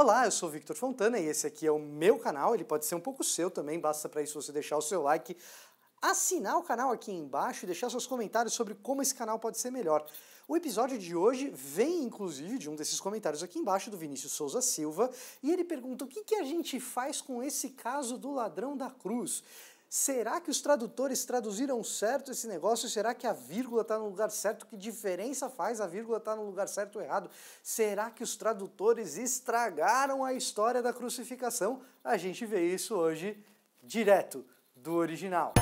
Olá, eu sou Victor Fontana e esse aqui é o meu canal, ele pode ser um pouco seu também, basta para isso você deixar o seu like, assinar o canal aqui embaixo e deixar seus comentários sobre como esse canal pode ser melhor. O episódio de hoje vem inclusive de um desses comentários aqui embaixo do Vinícius Souza Silva e ele pergunta o que, que a gente faz com esse caso do ladrão da cruz. Será que os tradutores traduziram certo esse negócio? Será que a vírgula está no lugar certo? Que diferença faz a vírgula estar tá no lugar certo ou errado? Será que os tradutores estragaram a história da crucificação? A gente vê isso hoje direto do original.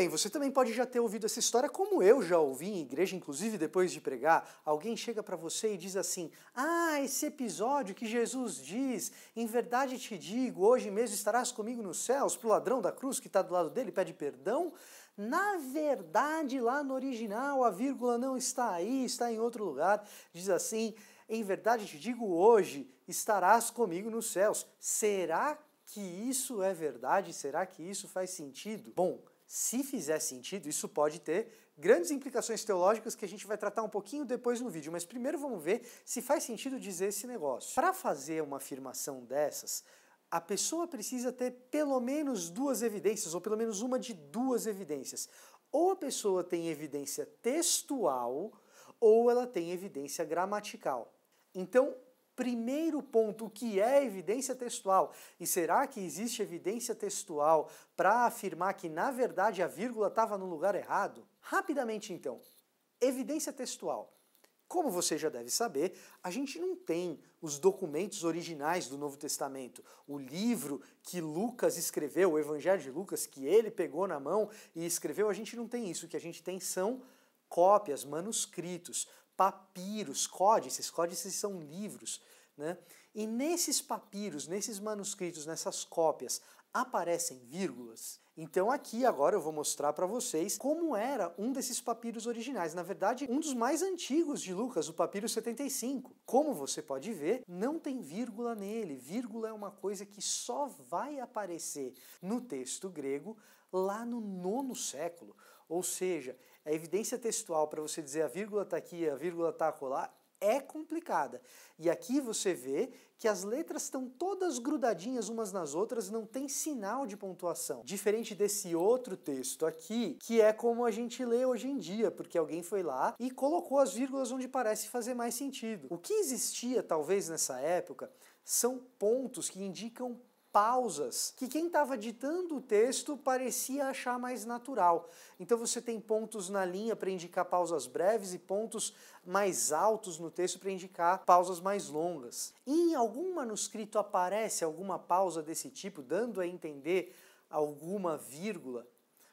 bem, você também pode já ter ouvido essa história, como eu já ouvi em igreja, inclusive depois de pregar. Alguém chega para você e diz assim: Ah, esse episódio que Jesus diz, em verdade te digo, hoje mesmo estarás comigo nos céus, para o ladrão da cruz que está do lado dele, pede perdão. Na verdade, lá no original, a vírgula não está aí, está em outro lugar. Diz assim: Em verdade te digo, hoje estarás comigo nos céus. Será que que isso é verdade? Será que isso faz sentido? Bom, se fizer sentido, isso pode ter grandes implicações teológicas que a gente vai tratar um pouquinho depois no vídeo, mas primeiro vamos ver se faz sentido dizer esse negócio. Para fazer uma afirmação dessas, a pessoa precisa ter pelo menos duas evidências, ou pelo menos uma de duas evidências. Ou a pessoa tem evidência textual, ou ela tem evidência gramatical. Então, primeiro ponto, o que é evidência textual? E será que existe evidência textual para afirmar que, na verdade, a vírgula estava no lugar errado? Rapidamente, então, evidência textual. Como você já deve saber, a gente não tem os documentos originais do Novo Testamento, o livro que Lucas escreveu, o Evangelho de Lucas, que ele pegou na mão e escreveu, a gente não tem isso. O que a gente tem são cópias, manuscritos papiros, códices, códices são livros, né? E nesses papiros, nesses manuscritos, nessas cópias, aparecem vírgulas. Então aqui agora eu vou mostrar para vocês como era um desses papiros originais, na verdade, um dos mais antigos de Lucas, o papiro 75. Como você pode ver, não tem vírgula nele. Vírgula é uma coisa que só vai aparecer no texto grego lá no nono século, ou seja, a evidência textual para você dizer a vírgula está aqui, a vírgula está acolá, é complicada. E aqui você vê que as letras estão todas grudadinhas umas nas outras, não tem sinal de pontuação. Diferente desse outro texto aqui, que é como a gente lê hoje em dia, porque alguém foi lá e colocou as vírgulas onde parece fazer mais sentido. O que existia talvez nessa época são pontos que indicam pausas que quem estava ditando o texto parecia achar mais natural. Então você tem pontos na linha para indicar pausas breves e pontos mais altos no texto para indicar pausas mais longas. E em algum manuscrito aparece alguma pausa desse tipo, dando a entender alguma vírgula?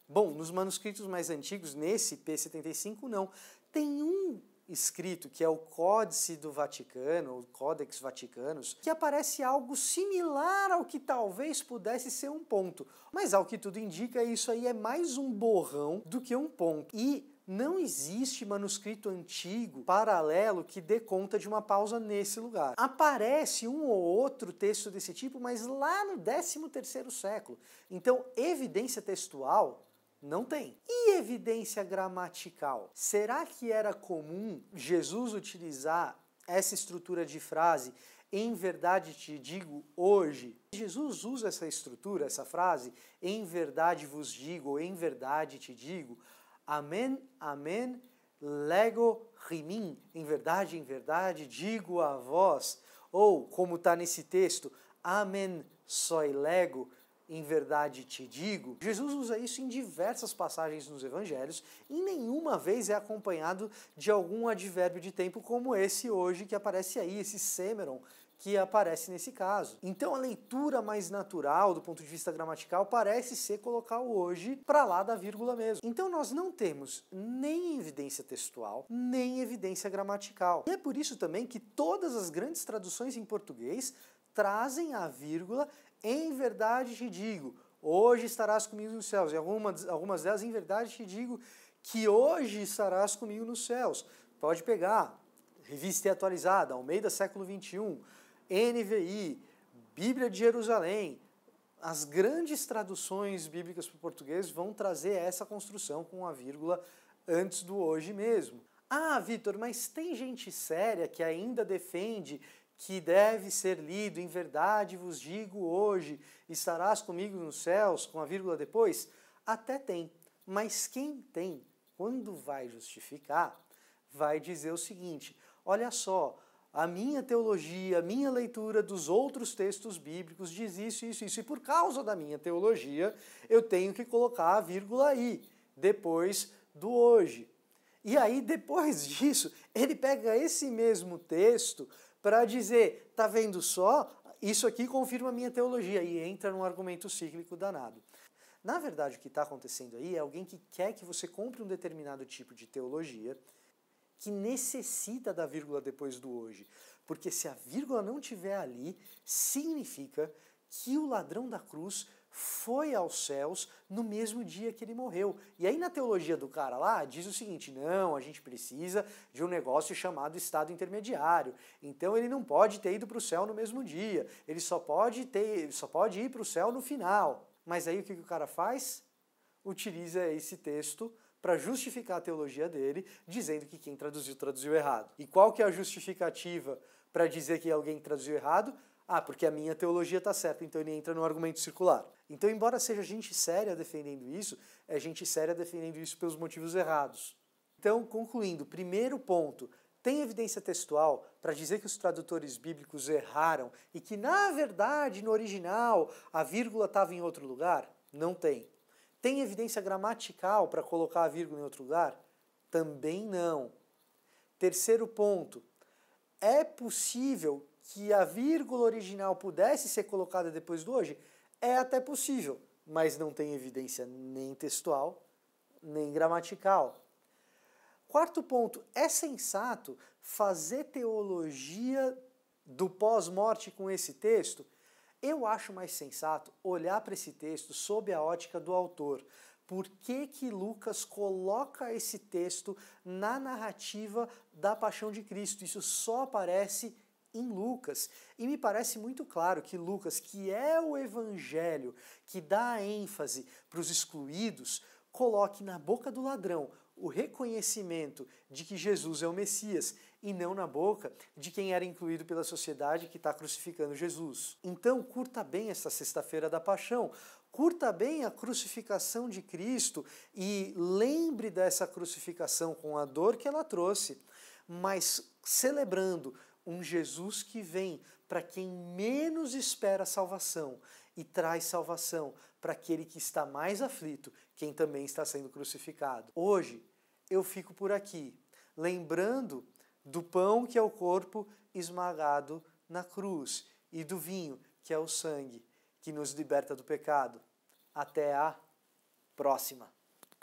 Bom, nos manuscritos mais antigos, nesse P75 não. Tem um escrito, que é o Códice do Vaticano, o Codex Vaticanus, que aparece algo similar ao que talvez pudesse ser um ponto. Mas ao que tudo indica, isso aí é mais um borrão do que um ponto. E não existe manuscrito antigo paralelo que dê conta de uma pausa nesse lugar. Aparece um ou outro texto desse tipo, mas lá no 13 terceiro século. Então, evidência textual não tem. E evidência gramatical? Será que era comum Jesus utilizar essa estrutura de frase em verdade te digo hoje. Jesus usa essa estrutura, essa frase, em verdade vos digo, em verdade te digo. Amém, amém, lego rimin Em verdade, em verdade, digo a vós. Ou, como está nesse texto, amém, soi lego, em verdade te digo. Jesus usa isso em diversas passagens nos evangelhos e nenhuma vez é acompanhado de algum advérbio de tempo como esse hoje que aparece aí, esse semeron que aparece nesse caso. Então a leitura mais natural do ponto de vista gramatical parece ser colocar o hoje para lá da vírgula mesmo. Então nós não temos nem evidência textual, nem evidência gramatical. E é por isso também que todas as grandes traduções em português trazem a vírgula, em verdade te digo, hoje estarás comigo nos céus. E algumas, algumas delas, em verdade te digo, que hoje estarás comigo nos céus. Pode pegar, revista atualizada, Almeida século 21, NVI, Bíblia de Jerusalém. As grandes traduções bíblicas para o português vão trazer essa construção com a vírgula antes do hoje mesmo. Ah, Vitor, mas tem gente séria que ainda defende que deve ser lido, em verdade vos digo hoje, estarás comigo nos céus, com a vírgula depois, até tem. Mas quem tem, quando vai justificar, vai dizer o seguinte: olha só, a minha teologia, a minha leitura dos outros textos bíblicos diz isso, isso, isso, e por causa da minha teologia, eu tenho que colocar a vírgula aí, depois do hoje. E aí, depois disso, ele pega esse mesmo texto para dizer, tá vendo só? Isso aqui confirma a minha teologia e entra num argumento cíclico danado. Na verdade, o que está acontecendo aí é alguém que quer que você compre um determinado tipo de teologia que necessita da vírgula depois do hoje. Porque se a vírgula não tiver ali, significa que o ladrão da cruz foi aos céus no mesmo dia que ele morreu. E aí na teologia do cara lá diz o seguinte: não, a gente precisa de um negócio chamado estado intermediário. Então ele não pode ter ido para o céu no mesmo dia. Ele só pode ter, só pode ir para o céu no final. Mas aí o que, que o cara faz? Utiliza esse texto para justificar a teologia dele, dizendo que quem traduziu traduziu errado. E qual que é a justificativa para dizer que alguém traduziu errado? Ah, porque a minha teologia está certa, então ele entra no argumento circular. Então, embora seja gente séria defendendo isso, é gente séria defendendo isso pelos motivos errados. Então, concluindo, primeiro ponto, tem evidência textual para dizer que os tradutores bíblicos erraram e que, na verdade, no original, a vírgula estava em outro lugar? Não tem. Tem evidência gramatical para colocar a vírgula em outro lugar? Também não. Terceiro ponto, é possível que a vírgula original pudesse ser colocada depois do hoje, é até possível, mas não tem evidência nem textual, nem gramatical. Quarto ponto, é sensato fazer teologia do pós-morte com esse texto? Eu acho mais sensato olhar para esse texto sob a ótica do autor. Por que, que Lucas coloca esse texto na narrativa da paixão de Cristo? Isso só aparece em Lucas. E me parece muito claro que Lucas, que é o evangelho que dá ênfase para os excluídos, coloque na boca do ladrão o reconhecimento de que Jesus é o Messias e não na boca de quem era incluído pela sociedade que está crucificando Jesus. Então, curta bem esta Sexta-feira da Paixão, curta bem a crucificação de Cristo e lembre dessa crucificação com a dor que ela trouxe, mas celebrando um Jesus que vem para quem menos espera salvação e traz salvação para aquele que está mais aflito, quem também está sendo crucificado. Hoje eu fico por aqui, lembrando do pão que é o corpo esmagado na cruz e do vinho que é o sangue que nos liberta do pecado. Até a próxima!